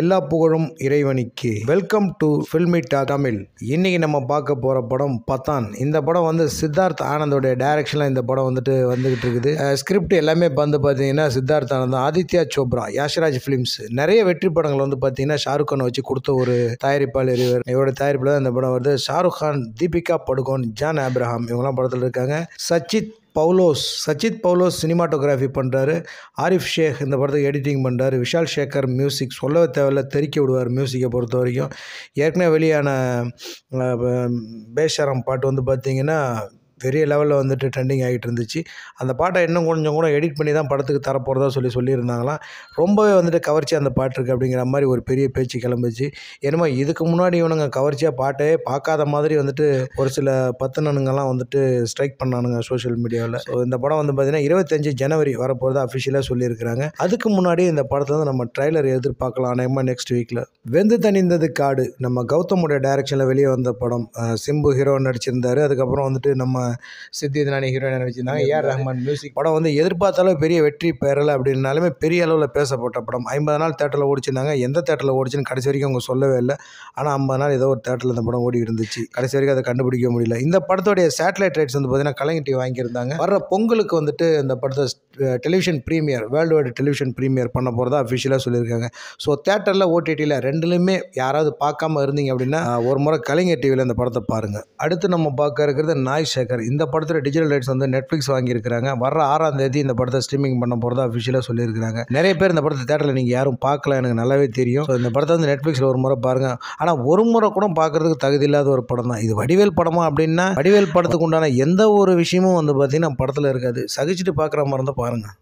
எல்லா புகழும் இறைவனுக்கு வெல்கம் டு ஃபில்மிட்டா தமிழ் இன்றைக்கி நம்ம பார்க்க போகிற படம் பத்தான் இந்த படம் வந்து சித்தார்த் ஆனந்தோடைய டைரக்ஷனில் இந்த படம் வந்துட்டு வந்துக்கிட்டு இருக்குது ஸ்கிரிப்ட் எல்லாமே வந்து பார்த்தீங்கன்னா சித்தார்த் ஆனந்தம் ஆதித்யா சோப்ரா யாஷ்ராஜ் ஃபிலிம்ஸ் நிறைய வெற்றி படங்கள் வந்து பார்த்தீங்கன்னா ஷாருக் கானை வச்சு கொடுத்த ஒரு தயாரிப்பாளர் இவர் இவரோட தயாரிப்பில் தான் இந்த படம் வருது ஷாருக் கான் தீபிகா படுகோன் ஜான் ஆப்ரஹாம் இவங்கெல்லாம் படத்தில் இருக்காங்க சச்சித் பவுலோஸ் சச்சித் பவுலோஸ் சினிமாட்டோகிராஃபி பண்ணுறாரு ஆரிஃப் ஷேக் இந்த படத்துக்கு எடிட்டிங் பண்ணுறாரு விஷால் சேகர் மியூசிக் சொல்லவே தேவையில்ல தெறிக்க விடுவார் மியூசிக்கை பொறுத்த வரைக்கும் ஏற்கனவே வெளியான பேஷாரம் பாட்டு வந்து பார்த்திங்கன்னா பெரிய லெவலில் வந்துட்டு ட்ரெண்டிங் ஆகிட்டு இருந்துச்சு அந்த பாட்டை இன்னும் கொஞ்சம் கூட எடிட் பண்ணி தான் படத்துக்கு தரப்போகிறதா சொல்லி சொல்லியிருந்தாங்களாம் ரொம்பவே வந்துட்டு கவர்ச்சியாக அந்த பாட்டு இருக்குது அப்படிங்கிற மாதிரி ஒரு பெரிய பேச்சு கிளம்புச்சு என்னமோ இதுக்கு முன்னாடி இவனுங்க கவர்ச்சியாக பாட்டே பார்க்காத மாதிரி வந்துட்டு ஒரு சில பத்து நனுங்கள்லாம் வந்துட்டு ஸ்ட்ரைக் பண்ணானுங்க சோஷியல் மீடியாவில் ஸோ இந்த படம் வந்து பார்த்திங்கன்னா இருபத்தஞ்சி ஜனவரி வரப்போகிறதா அஃபிஷியலாக சொல்லியிருக்கிறாங்க அதுக்கு முன்னாடி இந்த படத்தை வந்து நம்ம ட்ரைலர் எதிர்பார்க்கலாம் அநேகமாக நெக்ஸ்ட் வீக்கில் வெந்து தணிந்தது காடு நம்ம கௌதமுடைய டைரக்ஷனில் வெளியே வந்த படம் சிம்பு ஹீரோ நடிச்சிருந்தார் அதுக்கப்புறம் வந்துட்டு நம்ம சித்திதனானி ஹீரோயினாக வச்சுருந்தாங்க ஏஆர் ரஹ்மான் மியூசிக் படம் வந்து எதிர்பார்த்தாலும் பெரிய வெற்றி பெறலை அப்படின்னாலுமே பெரிய அளவில் பேசப்பட்ட படம் ஐம்பது நாள் தேட்டரில் ஓடிச்சிருந்தாங்க எந்த தேட்டரில் ஓடிச்சுன்னு கடைசி வரைக்கும் அவங்க சொல்லவே இல்லை ஆனால் ஐம்பது நாள் ஏதோ ஒரு தேட்டரில் இந்த படம் ஓடி இருந்துச்சு கடைசி வரைக்கும் அதை கண்டுபிடிக்க முடியல இந்த படத்துடைய சேட்டலைட் ரைட்ஸ் வந்து பார்த்தீங்கன்னா கலைஞட்டி வாங்கியிருந்தாங்க வர பொங்கலுக்கு வந்துட்டு இந்த படத்தை television premiere world wide television premiere பண்ண போகிறதா அஃபிஷியலாக சொல்லியிருக்காங்க ஸோ தேட்டரில் ஓடிடியில் ரெண்டுலையுமே யாராவது பார்க்காம இருந்தீங்க அப்படின்னா ஒரு முறை கலைஞர் டிவியில் இந்த படத்தை பாருங்கள் அடுத்து நம்ம பார்க்க இருக்கிறது நாய் சேகர் இந்த படத்தில் டிஜிட்டல் ரைட்ஸ் வந்து நெட்ஃப்ளிக்ஸ் வாங்கியிருக்கிறாங்க வர ஆறாம் தேதி இந்த படத்தை ஸ்ட்ரீமிங் பண்ண போகிறதா அஃபிஷியலாக சொல்லியிருக்கிறாங்க நிறைய பேர் இந்த படத்தை தேட்டரில் நீங்கள் யாரும் பார்க்கல எனக்கு நல்லாவே தெரியும் ஸோ இந்த படத்தை வந்து நெட்ஃப்ளிக்ஸில் ஒரு முறை பாருங்கள் ஆனால் ஒரு முறை கூட பார்க்குறதுக்கு தகுதி இல்லாத ஒரு படம் தான் இது வடிவேல் படமா அப்படின்னா வடிவேல் படத்துக்கு உண்டான எந்த ஒரு விஷயமும் வந்து பார்த்தீங்கன்னா படத்தில் இருக்காது சகிச்சுட்டு பார்க்குற மாதிரி இருந்தால் பாருங்கள்